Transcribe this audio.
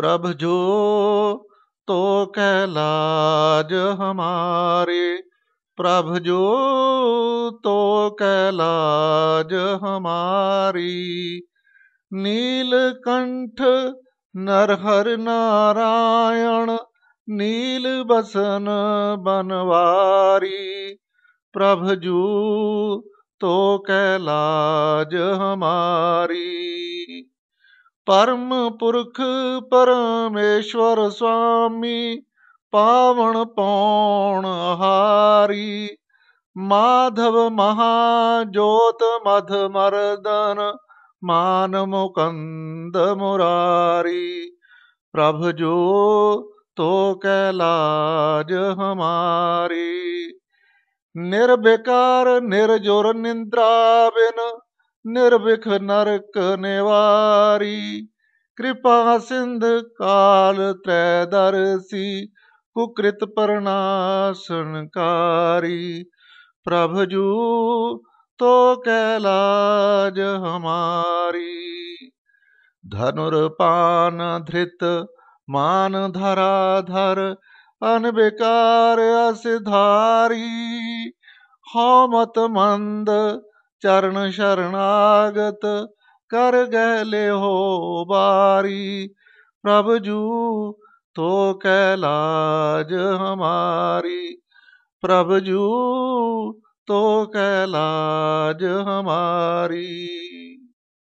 प्रभ जो तो कैलाज हमारे प्रभ जो तो कैलाज हमारी नीलकंठ नरहर नारायण नील बसन बनवारी प्रभजू तो कैलाज हमारी ਪਰਮ ਪੁਰਖ ਪਰਮੇਸ਼ਵਰ ਸੁਆਮੀ ਪਾਵਨ ਪੌਣ ਹਾਰੀ ਮਾਧਵ ਮਹਾ ਜੋਤ ਮਧ ਮਰਦਨ ਮਾਨ ਮੁਕੰਦ ਮੁਰਾਰੀ ਪ੍ਰਭ ਜੋ ਤੋ ਕੈ ਲਾਜ ਹਮਾਰੀ ਨਿਰਬਿਕਾਰ ਨਿਰਜੁਰ ਨਿੰਦਰਾ ਬਿਨ निर्भिख नरक निवारी कृपा सिंध काल त्रैदर्शी कुकृत प्रणाशनकारी प्रभजू तो कैलाज हमारी धनुर्पान धृत मान धरा धर अनबिकार असधारी हौमत मंद ਚਰਨ ਸ਼ਰਨਾਗਤ ਕਰ ਗਹਿ ਲਿਓ ਬਾਰੀ ਪ੍ਰਭ ਜੂ ਤੋ ਕੈ ਲਾਜ ਹਮਾਰੀ ਪ੍ਰਭ ਜੂ ਤੋ ਕੈ ਲਾਜ ਹਮਾਰੀ